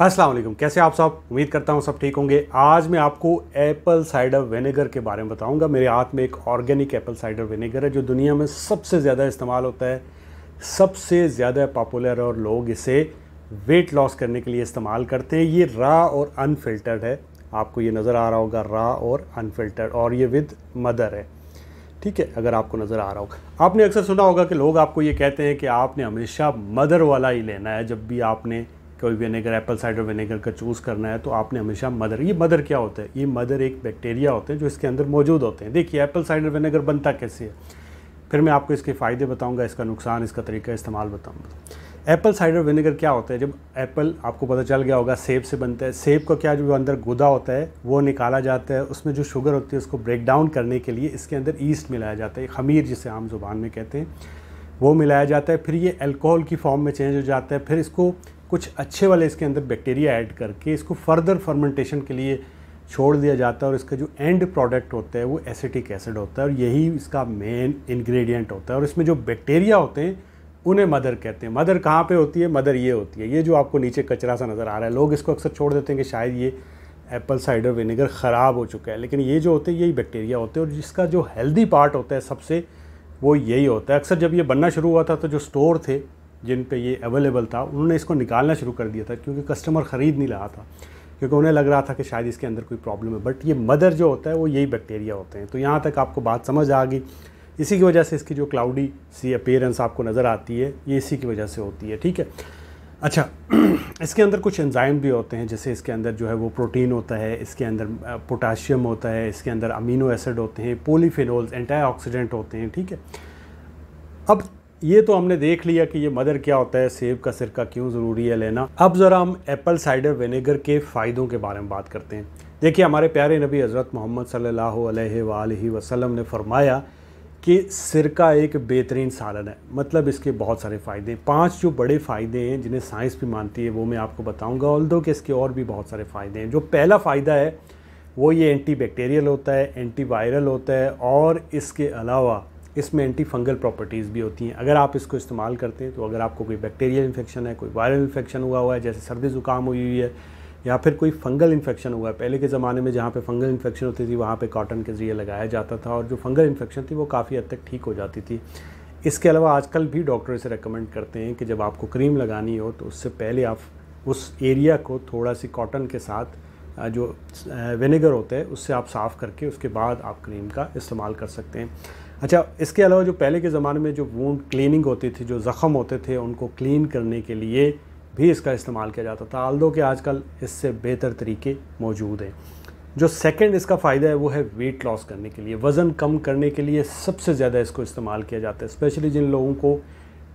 असलम कैसे आप सब उम्मीद करता हूँ सब ठीक होंगे आज मैं आपको एप्पल साइडर विनेगर के बारे में बताऊँगा मेरे हाथ में एक ऑर्गेनिक एप्पल साइडर विनेगर है जो दुनिया में सबसे ज़्यादा इस्तेमाल होता है सबसे ज़्यादा पॉपुलर और लोग इसे वेट लॉस करने के लिए इस्तेमाल करते हैं ये रा और अनफिल्टर्ड है आपको ये नज़र आ रहा होगा रा और अनफिल्टर्ड और ये विद मदर है ठीक है अगर आपको नज़र आ रहा हो आपने अक्सर सुना होगा कि लोग आपको ये कहते हैं कि आपने हमेशा मदर वाला ही लेना है जब भी आपने कोई विनेगर एप्पल साइडर विनेगर का चूज़ करना है तो आपने हमेशा मदर ये मदर क्या होता है ये मदर एक बैक्टीरिया होते हैं जो इसके अंदर मौजूद होते हैं देखिए एप्पल साइडर विनेगर बनता कैसे है फिर मैं आपको इसके फ़ायदे बताऊँगा इसका नुकसान इसका तरीका इस्तेमाल बताऊँगा एप्पल साइडर विनेगर क्या होता है जब एप्पल आपको पता चल गया होगा सेब से बनता है सेब का क्या जो अंदर गुदा होता है वो निकाला जाता है उसमें जो शुगर होती है उसको ब्रेक डाउन करने के लिए इसके अंदर ईस्ट मिलाया जाता है खमीर जिसे आम जुबान में कहते हैं वो मिलाया जाता है फिर ये अल्कोहल की फॉर्म में चेंज हो जाता है फिर इसको कुछ अच्छे वाले इसके अंदर बैक्टीरिया ऐड करके इसको फर्दर फर्मेंटेशन के लिए छोड़ दिया जाता है और इसका जो एंड प्रोडक्ट होता है वो एसिटिक एसिड होता है और यही इसका मेन इंग्रेडिएंट होता है और इसमें जो बैक्टीरिया होते हैं उन्हें मदर कहते हैं मदर कहाँ पे होती है मदर ये होती है ये जो आपको नीचे कचरा सा नज़र आ रहा है लोग इसको अक्सर छोड़ देते हैं कि शायद ये एप्पल साइडर विनेगर ख़राब हो चुका है लेकिन ये जो होते हैं यही बैक्टीरिया होते हैं और जिसका जो हेल्दी पार्ट होता है सबसे वो यही होता है अक्सर जब ये बनना शुरू हुआ था तो जो स्टोर थे जिन पे ये अवेलेबल था उन्होंने इसको निकालना शुरू कर दिया था क्योंकि कस्टमर ख़रीद नहीं रहा था क्योंकि उन्हें लग रहा था कि शायद इसके अंदर कोई प्रॉब्लम है बट ये मदर जो होता है वो यही बैक्टीरिया होते हैं तो यहाँ तक आपको बात समझ आ गई इसी की वजह से इसकी जो क्लाउडी सी अपेयरेंस आपको नज़र आती है ये इसी की वजह से होती है ठीक है अच्छा इसके अंदर कुछ एंजाइम भी होते हैं जैसे इसके अंदर जो है वो प्रोटीन होता है इसके अंदर पोटाशियम होता है इसके अंदर अमीनो एसिड होते हैं पोलीफिनोल्स एंटीऑक्सीडेंट होते हैं ठीक है अब ये तो हमने देख लिया कि ये मदर क्या होता है सेब का सिरका क्यों ज़रूरी है लेना अब ज़रा हम एप्पल साइडर विनेगर के फ़ायदों के बारे में बात करते हैं देखिए हमारे प्यारे नबी हज़रत मोहम्मद सल्ला वसलम ने फरमाया कि सिरका एक बेहतरीन सालन है मतलब इसके बहुत सारे फ़ायदे हैं पाँच जो बड़े फ़ायदे हैं जिन्हें साइंस भी मानती है वो मैं आपको बताऊंगा ऑल्दो कि इसके और भी बहुत सारे फ़ायदे हैं जो पहला फ़ायदा है वो ये एंटी बैक्टीरियल होता है एंटी वायरल होता है और इसके अलावा इसमें एंटी फंगल प्रॉपर्टीज़ भी होती हैं अगर आप इसको इस्तेमाल करते हैं तो अगर आपको कोई बैक्टीरियल इन्फेक्शन है कोई वायरल इन्फेक्शन हुआ हुआ है जैसे सर्दी ज़ुकाम हुई हुई है या फिर कोई फंगल इन्फेक्शन हुआ है पहले के ज़माने में जहाँ पे फंगल इन्फेक्शन होती थी वहाँ पे कॉटन के ज़रिए लगाया जाता था और जो फंगल इन्फेक्शन थी वो काफ़ी हद तक ठीक हो जाती थी इसके अलावा आजकल भी डॉक्टर इसे रेकमेंड करते हैं कि जब आपको क्रीम लगानी हो तो उससे पहले आप उस एरिया को थोड़ा सी कॉटन के साथ जो विनेगर होता है उससे आप साफ़ करके उसके बाद आप क्रीम का इस्तेमाल कर सकते हैं अच्छा इसके अलावा जो पहले के ज़माने में जो वूंड क्लीनिंग होती थी जो ज़ख़म होते थे उनको क्लीन करने के लिए भी इसका इस्तेमाल किया जाता था आल्दो के आजकल इससे बेहतर तरीके मौजूद हैं जो सेकंड इसका फ़ायदा है वो है वेट लॉस करने के लिए वज़न कम करने के लिए सबसे ज़्यादा इसको इस्तेमाल किया जाता है स्पेशली जिन लोगों को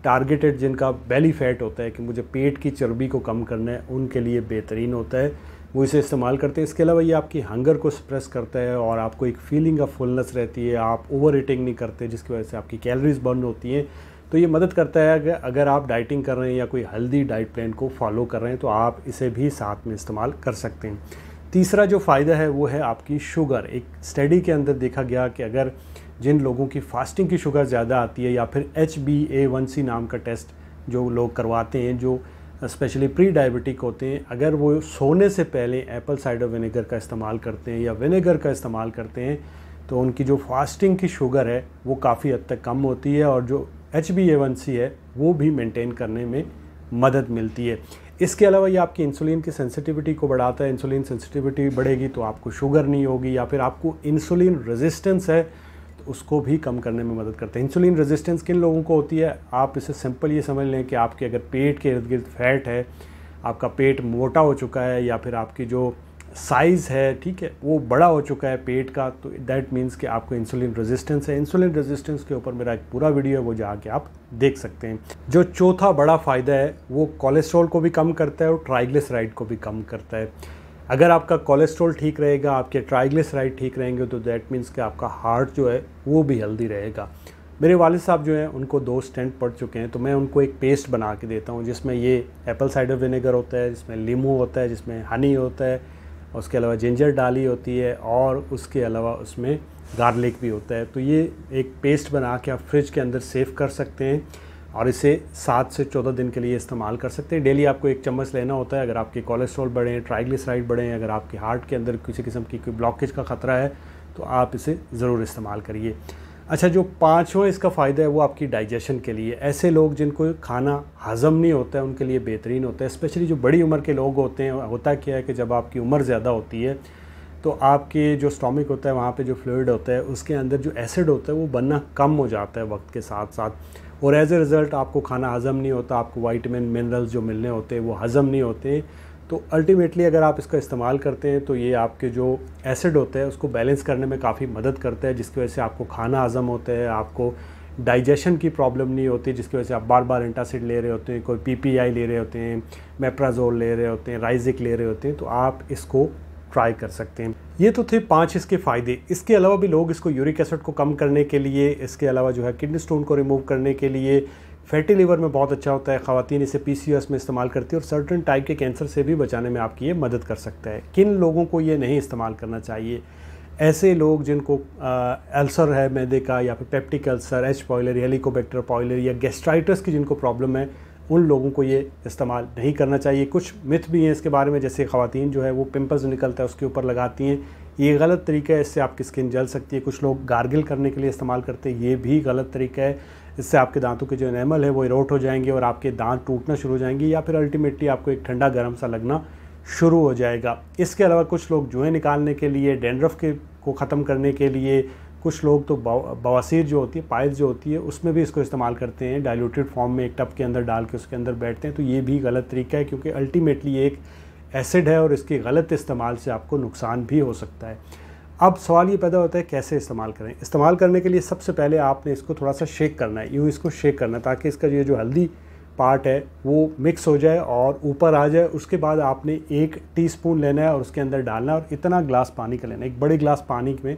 टारगेटेड जिनका बेली फैट होता है कि मुझे पेट की चर्बी को कम करना है उनके लिए बेहतरीन होता है वो इसे इस्तेमाल करते हैं इसके अलावा ये आपकी हंगर को सप्रेस करता है और आपको एक फीलिंग ऑफ फुलनेस रहती है आप ओवर ईटिंग नहीं करते जिसकी वजह से आपकी कैलोरीज बर्न होती हैं तो ये मदद करता है अगर आप डाइटिंग कर रहे हैं या कोई हेल्दी डाइट प्लान को फॉलो कर रहे हैं तो आप इसे भी साथ में इस्तेमाल कर सकते हैं तीसरा जो फ़ायदा है वो है आपकी शुगर एक स्टडी के अंदर देखा गया कि अगर जिन लोगों की फास्टिंग की शुगर ज़्यादा आती है या फिर H B A one C नाम का टेस्ट जो लोग करवाते हैं जो स्पेशली प्री डायबिटिक होते हैं अगर वो सोने से पहले एप्पल साइडर विनेगर का इस्तेमाल करते हैं या विनेगर का इस्तेमाल करते हैं तो उनकी जो फास्टिंग की शुगर है वो काफ़ी हद तक कम होती है और जो H B A one C है वो भी मेंटेन करने में मदद मिलती है इसके अलावा ये आपकी इंसुलिन की सेंसिटिविटी को बढ़ाता है इंसुलिन सेंसिटिविटी बढ़ेगी तो आपको शुगर नहीं होगी या फिर आपको इंसुलिन रेजिस्टेंस है उसको भी कम करने में मदद करते हैं इंसुलिन रेजिस्टेंस किन लोगों को होती है आप इसे सिंपल ये समझ लें कि आपके अगर पेट के इर्द गिर्द फैट है आपका पेट मोटा हो चुका है या फिर आपकी जो साइज़ है ठीक है वो बड़ा हो चुका है पेट का तो दैट मीन्स कि आपको इंसुलिन रेजिस्टेंस है इंसुलिन रेजिस्टेंस के ऊपर मेरा एक पूरा वीडियो है वो जाके आप देख सकते हैं जो चौथा बड़ा फ़ायदा है वो कोलेस्ट्रॉल को भी कम करता है और ट्राइग्लिसराइड को भी कम करता है अगर आपका कोलेस्ट्रॉल ठीक रहेगा आपके ट्राइग्लिसराइड ठीक रहेंगे तो दैट मीन्स कि आपका हार्ट जो है वो भी हेल्दी रहेगा मेरे वालद साहब जो हैं उनको दो स्टेंट पड़ चुके हैं तो मैं उनको एक पेस्ट बना के देता हूँ जिसमें ये एप्पल साइडर विनेगर होता है जिसमें लीमू होता है जिसमें हनी होता है उसके अलावा जिंजर डाली होती है और उसके अलावा उसमें गार्लिक भी होता है तो ये एक पेस्ट बना के आप फ्रिज के अंदर सेव कर सकते हैं और इसे सात से चौदह दिन के लिए इस्तेमाल कर सकते हैं डेली आपको एक चम्मच लेना होता है अगर आपके कोलेस्ट्रॉल बढ़े हैं ट्राइग्लिसराइड बढ़े हैं अगर आपके हार्ट के अंदर किसी किस्म की कोई ब्लॉकेज का ख़तरा है तो आप इसे ज़रूर इस्तेमाल करिए अच्छा जो पाँचवा इसका फ़ायदा है वो आपकी डाइजेशन के लिए ऐसे लोग जिनको खाना हज़म नहीं होता है उनके लिए बेहतरीन होता है स्पेशली जो बड़ी उम्र के लोग होते हैं होता क्या है कि जब आपकी उम्र ज़्यादा होती है तो आपके जो स्टॉमिक होता है वहाँ पे जो फ्लूड होता है उसके अंदर जो एसिड होता है वो बनना कम हो जाता है वक्त के साथ साथ और एज ए रिज़ल्ट आपको खाना हज़म नहीं होता आपको वाइटमिन मिनरल्स जो मिलने होते हैं वो हज़म नहीं होते तो अल्टीमेटली अगर आप इसका इस्तेमाल करते हैं तो ये आपके जो एसिड होते हैं उसको बैलेंस करने में काफ़ी मदद करता है जिसकी वजह से आपको खाना हज़म होता है आपको डाइजेशन की प्रॉब्लम नहीं होती जिसकी वजह से आप बार बार एंटासिड ले रहे होते हैं कोई पीपीआई ले रहे होते हैं मेप्राजोल ले रहे होते हैं राइजिक ले रहे होते हैं तो आप इसको ट्राई कर सकते हैं ये तो थे पांच इसके फ़ायदे इसके अलावा भी लोग इसको यूरिक एसिड को कम करने के लिए इसके अलावा जो है किडनी स्टोन को रिमूव करने के लिए फैटी लीवर में बहुत अच्छा होता है खातन इसे पी में इस्तेमाल करती है और सर्टन टाइप के कैंसर से भी बचाने में आपकी ये मदद कर सकता है किन लोगों को ये नहीं इस्तेमाल करना चाहिए ऐसे लोग जिनको अल्सर है मैदे का या फिर peptic ulcer H pylori Helicobacter pylori या गेस्ट्राइटस की जिनको प्रॉब्लम है उन लोगों को ये इस्तेमाल नहीं करना चाहिए कुछ मिथ भी हैं इसके बारे में जैसे खातन जो है वो पिम्पल्स निकलता है उसके ऊपर लगाती हैं ये गलत तरीका है इससे आपकी स्किन जल सकती है कुछ लोग गार्गिल करने के लिए इस्तेमाल करते हैं ये भी गलत तरीका है इससे आपके दांतों के जो एनेमल है वो इरोट हो जाएंगे और आपके दांत टूटना शुरू हो जाएंगे या फिर अल्टीमेटली आपको एक ठंडा गर्म सा लगना शुरू हो जाएगा इसके अलावा कुछ लोग जुएँ निकालने के लिए डेंड्रफ के को ख़त्म करने के लिए कुछ लोग तो बवासीर जो होती है पायल जो होती है उसमें भी इसको इस्तेमाल करते हैं डायलूटेड फॉर्म में एक टप के अंदर डाल के उसके अंदर बैठते हैं तो ये भी गलत तरीका है क्योंकि अल्टीमेटली एक एसिड है और इसके गलत इस्तेमाल से आपको नुकसान भी हो सकता है अब सवाल ये पैदा होता है कैसे इस्तेमाल करें इस्तेमाल करने के लिए सबसे पहले आपने इसको थोड़ा सा शेक करना है यूँ इसको शेक करना है ताकि इसका ये जो हल्दी पार्ट है वो मिक्स हो जाए और ऊपर आ जाए उसके बाद आपने एक टीस्पून लेना है और उसके अंदर डालना है और इतना ग्लास पानी का लेना है एक बड़े ग्लास पानी में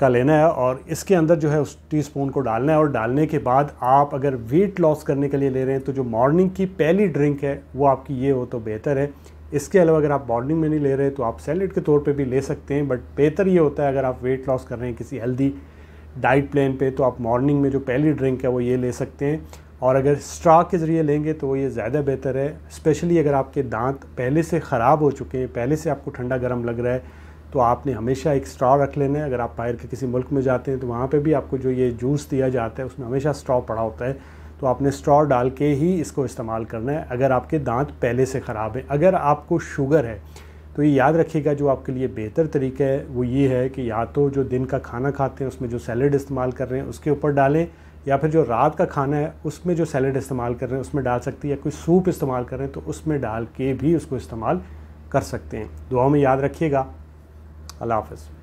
का लेना है और इसके अंदर जो है उस टी स्पून को डालना है और डालने के बाद आप अगर वेट लॉस करने के लिए ले रहे हैं तो जो मॉर्निंग की पहली ड्रिंक है वो आपकी ये हो तो बेहतर है इसके अलावा अगर आप मॉर्निंग में नहीं ले रहे तो आप सैलड के तौर पे भी ले सकते हैं बट बेहतर ये होता है अगर आप वेट लॉस कर रहे हैं किसी हेल्दी डाइट प्लान पे तो आप मॉर्निंग में जो पहली ड्रिंक है वो ये ले सकते हैं और अगर स्ट्रा के ज़रिए लेंगे तो ये ज़्यादा बेहतर है स्पेशली अगर आपके दांत पहले से ख़राब हो चुके हैं पहले से आपको ठंडा गर्म लग रहा है तो आपने हमेशा एक स्ट्रॉ रख लेना है अगर आप बाहर के किसी मुल्क में जाते हैं तो वहाँ पे भी आपको जो ये जूस दिया जाता है उसमें हमेशा स्ट्रॉ पड़ा होता है तो आपने स्ट्रॉ डाल के ही इसको इस्तेमाल करना है अगर आपके दांत पहले से ख़राब है अगर आपको शुगर है तो ये याद रखिएगा जो आपके लिए बेहतर तरीका है वो ये है कि या तो जो दिन का खाना खाते हैं उसमें जो सैलड इस्तेमाल कर रहे हैं उसके ऊपर डालें या फिर जो रात का खाना है उसमें जो सैलड इस्तेमाल कर रहे हैं उसमें डाल सकती है या कोई सूप इस्तेमाल कर रहे हैं तो उसमें डाल के भी उसको इस्तेमाल कर सकते हैं दुआओं में याद रखिएगा अल्लाह हाफ़